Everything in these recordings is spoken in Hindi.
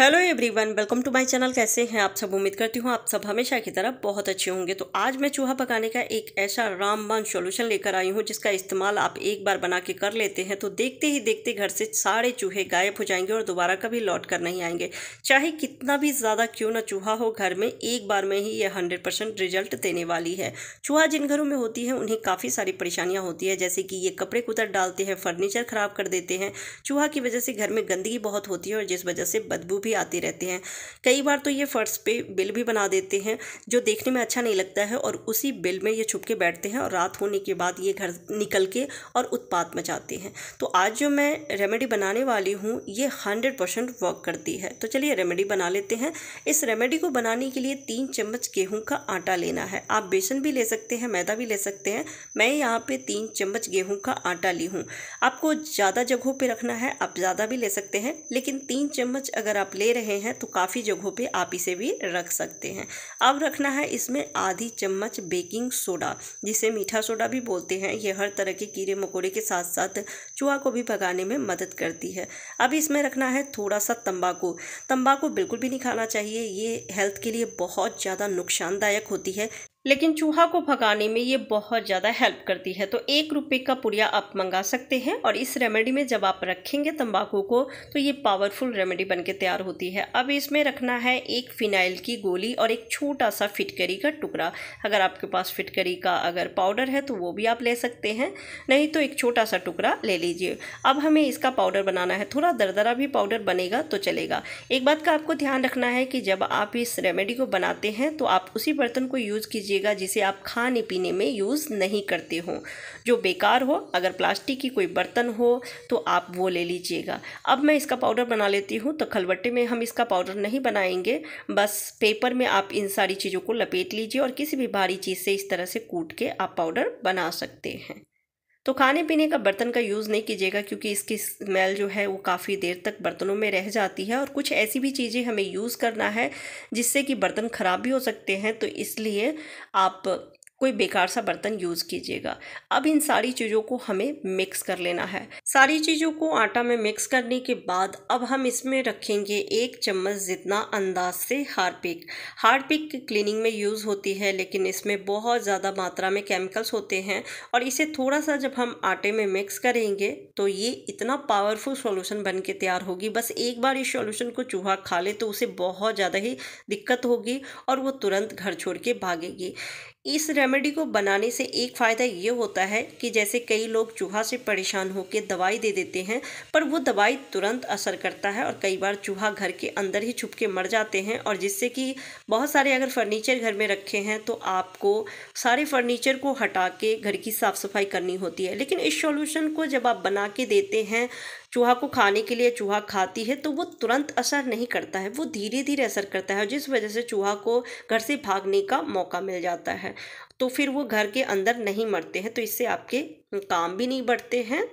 hello everyone welcome to my channel कैसे हैं आप सब उम्मीद करती हूँ आप सब हमेशा की तरह बहुत अच्छे होंगे तो आज मैं चूहा पकाने का एक ऐसा रामबान सॉल्यूशन लेकर आई हूँ जिसका इस्तेमाल आप एक बार बना के कर लेते हैं तो देखते ही देखते घर से सारे चूहे गायब हो जाएंगे और दोबारा कभी लौट कर नहीं आएंगे चाहे कितना भी ज़्यादा क्यों ना चूहा हो घर में एक बार में ही यह हंड्रेड रिजल्ट देने वाली है चूहा जिन घरों में होती है उन्हें काफ़ी सारी परेशानियाँ होती है जैसे कि ये कपड़े कुतर डालते हैं फर्नीचर ख़राब कर देते हैं चूहा की वजह से घर में गंदगी बहुत होती है और जिस वजह से बदबू भी आते रहते हैं कई बार तो ये फर्श पे बिल भी बना देते हैं जो देखने में अच्छा नहीं लगता है और उसी बिल में ये छुप के बैठते हैं और रात होने के बाद ये घर निकल के और उत्पात मचाते हैं तो आज जो मैं रेमेडी बनाने वाली हूँ ये हंड्रेड परसेंट वर्क करती है तो चलिए रेमेडी बना लेते हैं इस रेमेडी को बनाने के लिए तीन चम्मच गेहूँ का आटा लेना है आप बेसन भी ले सकते हैं मैदा भी ले सकते हैं मैं यहाँ पर तीन चम्मच गेहूं का आटा ली हूँ आपको ज़्यादा जगहों पे रखना है आप ज़्यादा भी ले सकते हैं लेकिन तीन चम्मच अगर आप ले रहे हैं तो काफ़ी जगहों पे आप इसे भी रख सकते हैं अब रखना है इसमें आधी चम्मच बेकिंग सोडा जिसे मीठा सोडा भी बोलते हैं ये हर तरह के कीड़े मकोड़े के साथ साथ चूहा को भी भगाने में मदद करती है अब इसमें रखना है थोड़ा सा तम्बाकू तम्बाकू बिल्कुल भी नहीं खाना चाहिए ये हेल्थ के लिए बहुत ज़्यादा नुकसानदायक होती है लेकिन चूहा को भगाने में ये बहुत ज़्यादा हेल्प करती है तो एक रुपये का पुड़िया आप मंगा सकते हैं और इस रेमेडी में जब आप रखेंगे तंबाकू को तो ये पावरफुल रेमेडी बन के तैयार होती है अब इसमें रखना है एक फिनाइल की गोली और एक छोटा सा फिटकरी का टुकड़ा अगर आपके पास फिटकरी का अगर पाउडर है तो वो भी आप ले सकते हैं नहीं तो एक छोटा सा टुकड़ा ले लीजिए अब हमें इसका पाउडर बनाना है थोड़ा दरदरा भी पाउडर बनेगा तो चलेगा एक बात का आपको ध्यान रखना है कि जब आप इस रेमेडी को बनाते हैं तो आप उसी बर्तन को यूज़ कीजिए लीजिएगा जिसे आप खाने पीने में यूज़ नहीं करते हो जो बेकार हो अगर प्लास्टिक की कोई बर्तन हो तो आप वो ले लीजिएगा अब मैं इसका पाउडर बना लेती हूँ तो खलबट्टे में हम इसका पाउडर नहीं बनाएंगे बस पेपर में आप इन सारी चीज़ों को लपेट लीजिए और किसी भी भारी चीज़ से इस तरह से कूट के आप पाउडर बना सकते हैं तो खाने पीने का बर्तन का यूज़ नहीं कीजिएगा क्योंकि इसकी स्मेल जो है वो काफ़ी देर तक बर्तनों में रह जाती है और कुछ ऐसी भी चीज़ें हमें यूज़ करना है जिससे कि बर्तन ख़राब भी हो सकते हैं तो इसलिए आप कोई बेकार सा बर्तन यूज़ कीजिएगा अब इन सारी चीज़ों को हमें मिक्स कर लेना है सारी चीज़ों को आटा में मिक्स करने के बाद अब हम इसमें रखेंगे एक चम्मच जितना अंदाज से हार्पिक हार्पिक क्लीनिंग में यूज़ होती है लेकिन इसमें बहुत ज़्यादा मात्रा में केमिकल्स होते हैं और इसे थोड़ा सा जब हम आटे में मिक्स करेंगे तो ये इतना पावरफुल सॉल्यूशन बन के तैयार होगी बस एक बार इस सॉल्यूशन को चूहा खा ले तो उसे बहुत ज़्यादा ही दिक्कत होगी और वो तुरंत घर छोड़ के भागेगी इस रेमेडी को बनाने से एक फ़ायदा ये होता है कि जैसे कई लोग चूहा से परेशान होकर दवाई दे देते हैं पर वो दवाई तुरंत असर करता है और कई बार चूहा घर के अंदर ही छुप के मर जाते हैं और जिससे कि बहुत सारे अगर फर्नीचर घर में रखे हैं तो आपको सारे फर्नीचर को हटा के घर की साफ़ सफाई करनी होती है लेकिन इस सॉल्यूशन को जब आप बना के देते हैं चूहा को खाने के लिए चूहा खाती है तो वो तुरंत असर नहीं करता है वो धीरे धीरे असर करता है जिस वजह से चूहा को घर से भागने का मौका मिल जाता है तो फिर वो घर के अंदर नहीं मरते हैं तो इससे आपके काम भी नहीं बढ़ते हैं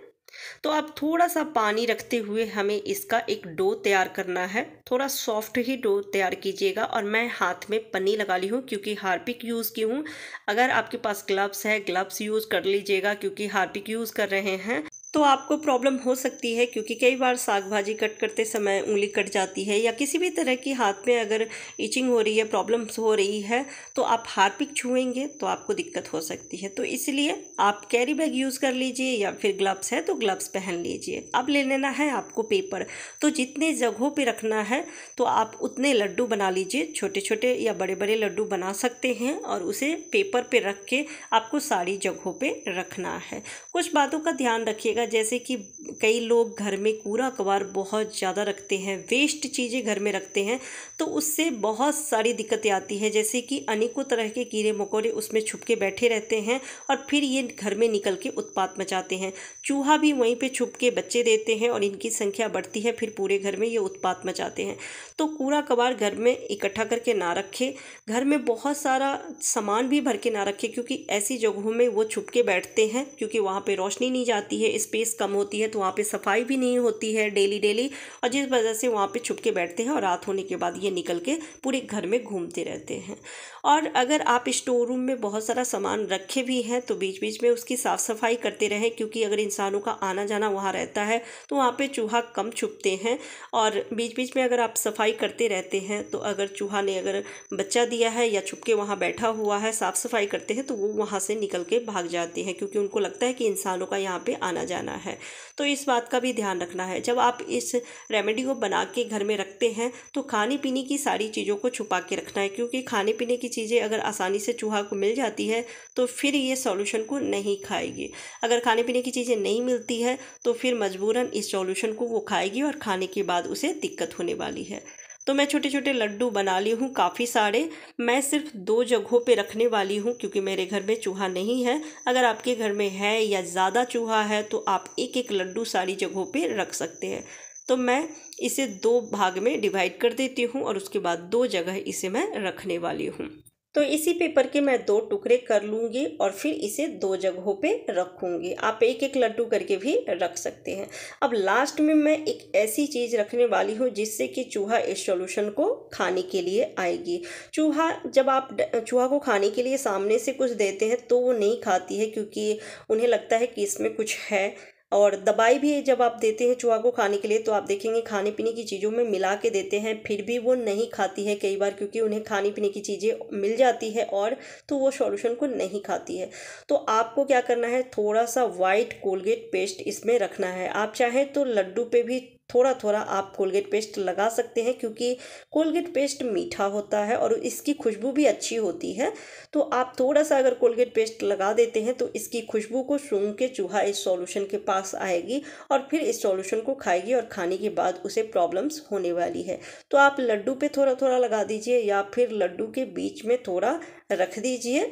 तो आप थोड़ा सा पानी रखते हुए हमें इसका एक डो तैयार करना है थोड़ा सॉफ्ट ही डो तैयार कीजिएगा और मैं हाथ में पन्नी लगा ली हूँ क्योंकि हार्पिक यूज़ की हूँ अगर आपके पास ग्लव्स है ग्लव्स यूज़ कर लीजिएगा क्योंकि हार्पिक यूज़ कर रहे हैं तो आपको प्रॉब्लम हो सकती है क्योंकि कई बार साग भाजी कट करते समय उंगली कट जाती है या किसी भी तरह की हाथ में अगर इचिंग हो रही है प्रॉब्लम्स हो रही है तो आप हार्पिक छुएंगे तो आपको दिक्कत हो सकती है तो इसलिए आप कैरी बैग यूज़ कर लीजिए या फिर ग्लव्स है तो ग्लव्स पहन लीजिए अब ले लेना है आपको पेपर तो जितने जगहों पर रखना है तो आप उतने लड्डू बना लीजिए छोटे छोटे या बड़े बड़े लड्डू बना सकते हैं और उसे पेपर पर रख के आपको सारी जगहों पर रखना है कुछ बातों का ध्यान रखिएगा जैसे कि कई लोग घर में कूड़ा कबार बहुत ज़्यादा रखते हैं वेस्ट चीज़ें घर में रखते हैं तो उससे बहुत सारी दिक्कतें आती हैं जैसे कि अनेकों तरह के कीड़े मकोड़े उसमें छुप के बैठे रहते हैं और फिर ये घर में निकल के उत्पात मचाते हैं चूहा भी वहीं पर छुप के बच्चे देते हैं और इनकी संख्या बढ़ती है फिर पूरे घर में ये उत्पात मचाते हैं तो कूड़ा कबार घर में इकट्ठा करके ना रखें घर में बहुत सारा सामान भी भर के ना रखें क्योंकि ऐसी जगहों में वो छुप के बैठते हैं क्योंकि वहाँ पे रोशनी नहीं जाती है इस स्पेस कम होती है तो वहाँ पे सफाई भी नहीं होती है डेली डेली और जिस वजह से वहाँ पे छुप के बैठते हैं और रात होने के बाद ये निकल के पूरे घर में घूमते रहते हैं और अगर आप स्टोर रूम में बहुत सारा सामान रखे भी हैं तो बीच बीच में उसकी साफ़ सफाई करते रहें क्योंकि अगर इंसानों का आना जाना वहाँ रहता है तो वहाँ पर चूहा कम छुपते हैं और बीच बीच में अगर आप सफाई करते रहते हैं तो अगर चूहा ने अगर बच्चा दिया है या छुप के वहाँ बैठा हुआ है साफ़ सफाई करते हैं तो वो वहाँ से निकल के भाग जाते हैं क्योंकि उनको लगता है कि इंसानों का यहाँ पे आना जाना जाना है तो इस बात का भी ध्यान रखना है जब आप इस रेमेडी को बना के घर में रखते हैं तो खाने पीने की सारी चीज़ों को छुपा के रखना है क्योंकि खाने पीने की चीज़ें अगर आसानी से चूहा को मिल जाती है तो फिर ये सॉल्यूशन को नहीं खाएगी अगर खाने पीने की चीज़ें नहीं मिलती है तो फिर मजबूरन इस सॉल्यूशन को वो खाएगी और खाने के बाद उसे दिक्कत होने वाली है तो मैं छोटे छोटे लड्डू बना ली हूँ काफ़ी सारे मैं सिर्फ दो जगहों पे रखने वाली हूँ क्योंकि मेरे घर में चूहा नहीं है अगर आपके घर में है या ज़्यादा चूहा है तो आप एक एक लड्डू सारी जगहों पे रख सकते हैं तो मैं इसे दो भाग में डिवाइड कर देती हूँ और उसके बाद दो जगह इसे मैं रखने वाली हूँ तो इसी पेपर के मैं दो टुकड़े कर लूँगी और फिर इसे दो जगहों पे रखूँगी आप एक एक लड्डू करके भी रख सकते हैं अब लास्ट में मैं एक ऐसी चीज़ रखने वाली हूँ जिससे कि चूहा इस सॉल्यूशन को खाने के लिए आएगी चूहा जब आप चूहा को खाने के लिए सामने से कुछ देते हैं तो वो नहीं खाती है क्योंकि उन्हें लगता है कि इसमें कुछ है और दवाई भी जब आप देते हैं चूहा को खाने के लिए तो आप देखेंगे खाने पीने की चीज़ों में मिला के देते हैं फिर भी वो नहीं खाती है कई बार क्योंकि उन्हें खाने पीने की चीज़ें मिल जाती है और तो वो सॉल्यूशन को नहीं खाती है तो आपको क्या करना है थोड़ा सा वाइट कोलगेट पेस्ट इसमें रखना है आप चाहें तो लड्डू पे भी थोड़ा थोड़ा आप कोलगेट पेस्ट लगा सकते हैं क्योंकि कोलगेट पेस्ट मीठा होता है और इसकी खुशबू भी अच्छी होती है तो आप थोड़ा सा अगर कोलगेट पेस्ट लगा देते हैं तो इसकी खुशबू को सूंघ के चूहा इस सॉल्यूशन के पास आएगी और फिर इस सॉल्यूशन को खाएगी और खाने के बाद उसे प्रॉब्लम्स होने वाली है तो आप लड्डू पर थोड़ा थोड़ा लगा दीजिए या फिर लड्डू के बीच में थोड़ा रख दीजिए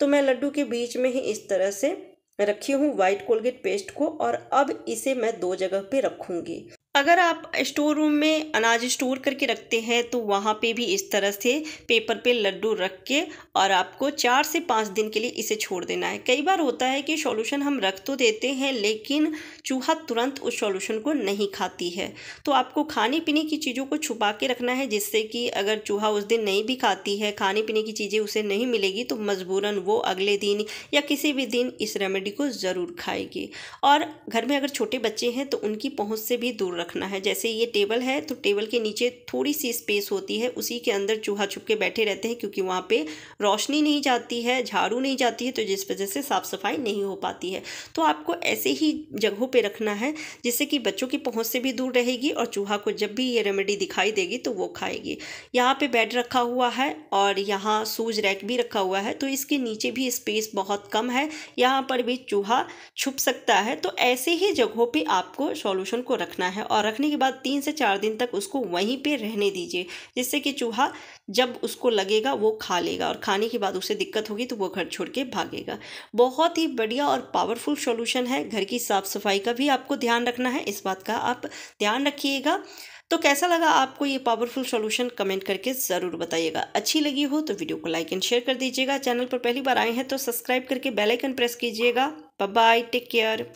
तो मैं लड्डू के बीच में ही इस तरह से रखी हूँ वाइट कोलगेट पेस्ट को और अब इसे मैं दो जगह पे रखूँगी अगर आप स्टोर रूम में अनाज स्टोर करके रखते हैं तो वहाँ पे भी इस तरह से पेपर पे लड्डू रख के और आपको चार से पाँच दिन के लिए इसे छोड़ देना है कई बार होता है कि सॉल्यूशन हम रख तो देते हैं लेकिन चूहा तुरंत उस सॉल्यूशन को नहीं खाती है तो आपको खाने पीने की चीज़ों को छुपा के रखना है जिससे कि अगर चूहा उस दिन नहीं भी खाती है खाने पीने की चीज़ें उसे नहीं मिलेगी तो मजबूरन वो अगले दिन या किसी भी दिन इस रेमेडी को ज़रूर खाएगी और घर में अगर छोटे बच्चे हैं तो उनकी पहुँच से भी दूर रख रखना है जैसे ये टेबल है तो टेबल के नीचे थोड़ी सी स्पेस होती है उसी के अंदर चूहा छुप के बैठे रहते हैं क्योंकि वहाँ पे रोशनी नहीं जाती है झाड़ू नहीं जाती है तो जिस वजह से साफ़ सफाई नहीं हो पाती है तो आपको ऐसे ही जगहों पर रखना है जिससे कि बच्चों की पहुँच से भी दूर रहेगी और चूहा को जब भी ये रेमेडी दिखाई देगी तो वो खाएगी यहाँ पर बेड रखा हुआ है और यहाँ सूज रैक भी रखा हुआ है तो इसके नीचे भी स्पेस बहुत कम है यहाँ पर भी चूहा छुप सकता है तो ऐसे ही जगहों पर आपको सॉल्यूशन को रखना है और और रखने के बाद तीन से चार दिन तक उसको वहीं पे रहने दीजिए जिससे कि चूहा जब उसको लगेगा वो खा लेगा और खाने के बाद उसे दिक्कत होगी तो वो घर छोड़ के भागेगा बहुत ही बढ़िया और पावरफुल सॉल्यूशन है घर की साफ़ सफाई का भी आपको ध्यान रखना है इस बात का आप ध्यान रखिएगा तो कैसा लगा आपको ये पावरफुल सॉल्यूशन कमेंट करके ज़रूर बताइएगा अच्छी लगी हो तो वीडियो को लाइक एंड शेयर कर दीजिएगा चैनल पर पहली बार आए हैं तो सब्सक्राइब करके बेल आइकन प्रेस कीजिएगा बाय बाय टेक केयर